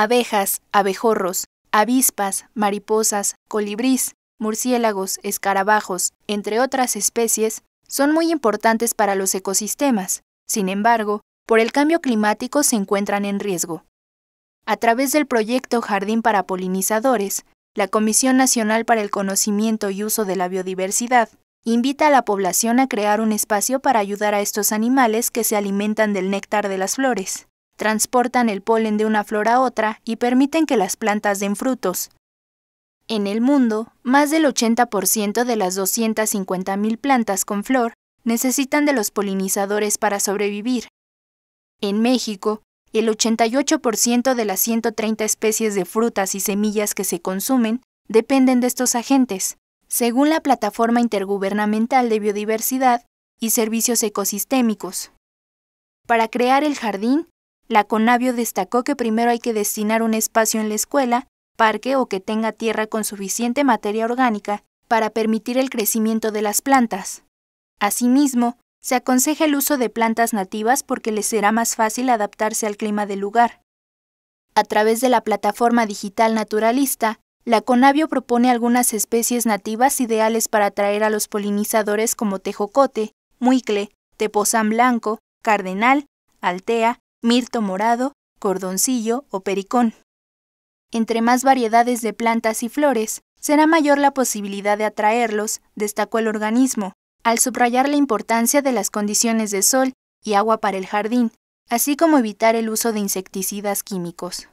abejas, abejorros, avispas, mariposas, colibrís, murciélagos, escarabajos, entre otras especies, son muy importantes para los ecosistemas. Sin embargo, por el cambio climático se encuentran en riesgo. A través del proyecto Jardín para Polinizadores, la Comisión Nacional para el Conocimiento y Uso de la Biodiversidad invita a la población a crear un espacio para ayudar a estos animales que se alimentan del néctar de las flores transportan el polen de una flor a otra y permiten que las plantas den frutos. En el mundo, más del 80% de las 250.000 plantas con flor necesitan de los polinizadores para sobrevivir. En México, el 88% de las 130 especies de frutas y semillas que se consumen dependen de estos agentes, según la Plataforma Intergubernamental de Biodiversidad y Servicios Ecosistémicos. Para crear el jardín, la Conavio destacó que primero hay que destinar un espacio en la escuela, parque o que tenga tierra con suficiente materia orgánica para permitir el crecimiento de las plantas. Asimismo, se aconseja el uso de plantas nativas porque les será más fácil adaptarse al clima del lugar. A través de la plataforma digital naturalista, la Conavio propone algunas especies nativas ideales para atraer a los polinizadores como tejocote, muicle, tepozán blanco, cardenal, altea, mirto morado, cordoncillo o pericón. Entre más variedades de plantas y flores, será mayor la posibilidad de atraerlos, destacó el organismo, al subrayar la importancia de las condiciones de sol y agua para el jardín, así como evitar el uso de insecticidas químicos.